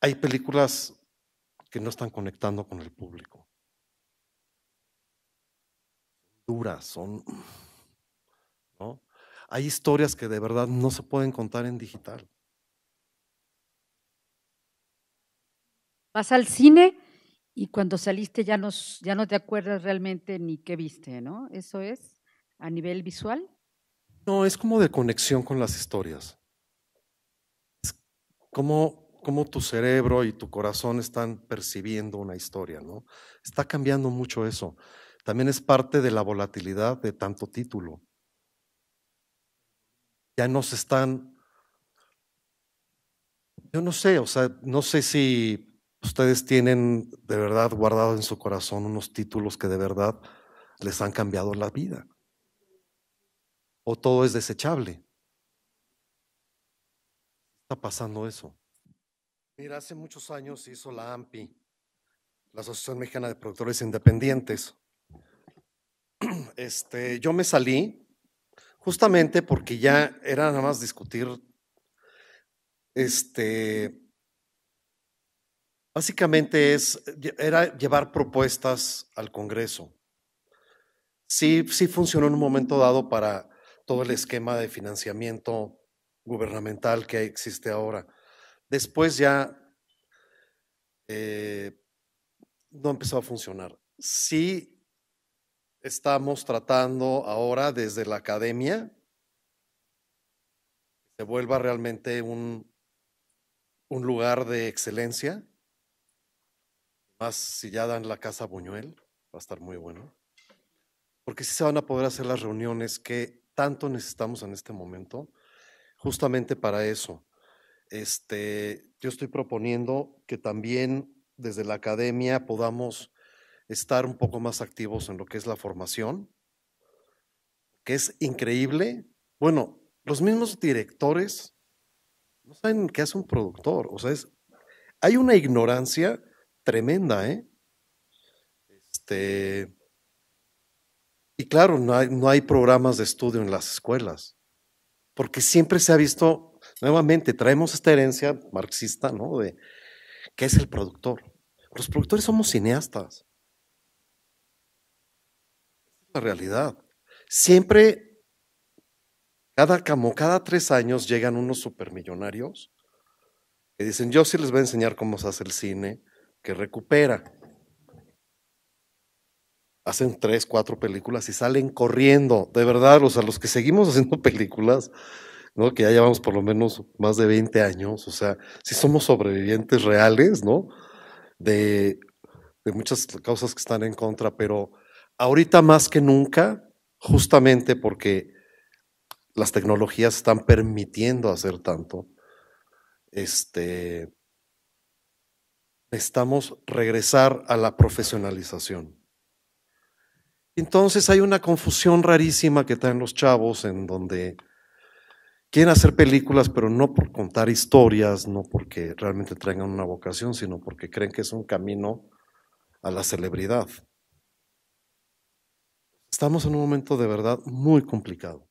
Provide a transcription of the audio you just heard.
hay películas que no están conectando con el público. Duras, son. ¿no? Hay historias que de verdad no se pueden contar en digital. Vas al cine y cuando saliste ya no, ya no te acuerdas realmente ni qué viste, ¿no? Eso es a nivel visual. No, es como de conexión con las historias. Es como cómo tu cerebro y tu corazón están percibiendo una historia, ¿no? Está cambiando mucho eso. También es parte de la volatilidad de tanto título. Ya no se están, yo no sé, o sea, no sé si ustedes tienen de verdad guardado en su corazón unos títulos que de verdad les han cambiado la vida. O todo es desechable. Está pasando eso. Mira, hace muchos años hizo la AMPI, la Asociación Mexicana de Productores Independientes. Este, yo me salí justamente porque ya era nada más discutir este básicamente es era llevar propuestas al Congreso. Sí, sí funcionó en un momento dado para todo el esquema de financiamiento gubernamental que existe ahora. Después ya eh, no empezó a funcionar. Sí estamos tratando ahora desde la academia que se vuelva realmente un, un lugar de excelencia. Más si ya dan la casa Buñuel, va a estar muy bueno. Porque si se van a poder hacer las reuniones que tanto necesitamos en este momento, justamente para eso. Este, yo estoy proponiendo que también desde la academia podamos estar un poco más activos en lo que es la formación, que es increíble. Bueno, los mismos directores no saben qué hace un productor. O sea, hay una ignorancia tremenda, ¿eh? este, y claro, no hay programas de estudio en las escuelas, porque siempre se ha visto Nuevamente, traemos esta herencia marxista, ¿no? De qué es el productor. Los productores somos cineastas. La realidad. Siempre, cada, camo, cada tres años, llegan unos supermillonarios que dicen, yo sí les voy a enseñar cómo se hace el cine que recupera. Hacen tres, cuatro películas y salen corriendo. De verdad, los a los que seguimos haciendo películas, que ya llevamos por lo menos más de 20 años, o sea, si somos sobrevivientes reales, ¿no? De, de muchas causas que están en contra, pero ahorita más que nunca, justamente porque las tecnologías están permitiendo hacer tanto, este, necesitamos regresar a la profesionalización. Entonces hay una confusión rarísima que en los chavos en donde quieren hacer películas, pero no por contar historias, no porque realmente traigan una vocación, sino porque creen que es un camino a la celebridad. Estamos en un momento de verdad muy complicado.